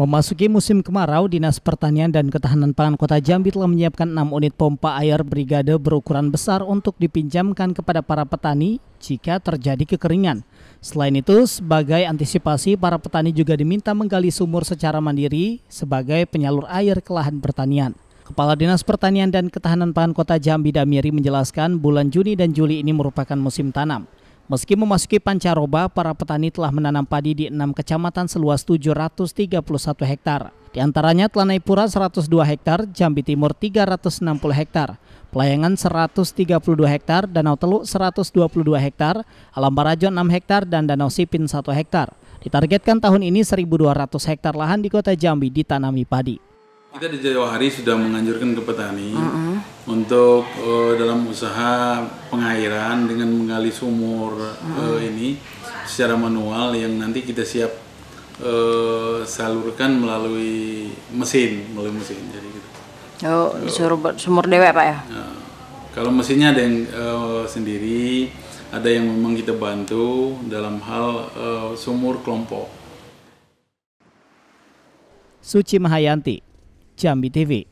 Memasuki musim kemarau, Dinas Pertanian dan Ketahanan Pangan Kota Jambi telah menyiapkan 6 unit pompa air brigade berukuran besar untuk dipinjamkan kepada para petani jika terjadi kekeringan. Selain itu, sebagai antisipasi, para petani juga diminta menggali sumur secara mandiri sebagai penyalur air ke lahan pertanian. Kepala Dinas Pertanian dan Ketahanan Pangan Kota Jambi Damiri menjelaskan bulan Juni dan Juli ini merupakan musim tanam. Meski memasuki pancaroba, para petani telah menanam padi di enam kecamatan seluas 731 hektar. Di antaranya Telanaipura 102 hektar, Jambi Timur 360 hektar, Pelayangan 132 hektar, Danau Teluk 122 hektar, Alam Barajo 6 hektar dan Danau Sipin 1 hektar. Ditargetkan tahun ini 1.200 hektar lahan di kota Jambi ditanami padi. Kita di Jawa Hari sudah iya. menganjurkan ke petani mm -hmm. untuk uh, dalam usaha pengairan dengan menggali sumur mm -hmm. uh, ini secara manual yang nanti kita siap uh, salurkan melalui mesin, melalui mesin. Jadi gitu. Oh, disuruh sumur dewa Pak ya? Uh, kalau mesinnya ada yang uh, sendiri, ada yang memang kita bantu dalam hal uh, sumur kelompok. Suci Mahayanti, Jambi TV.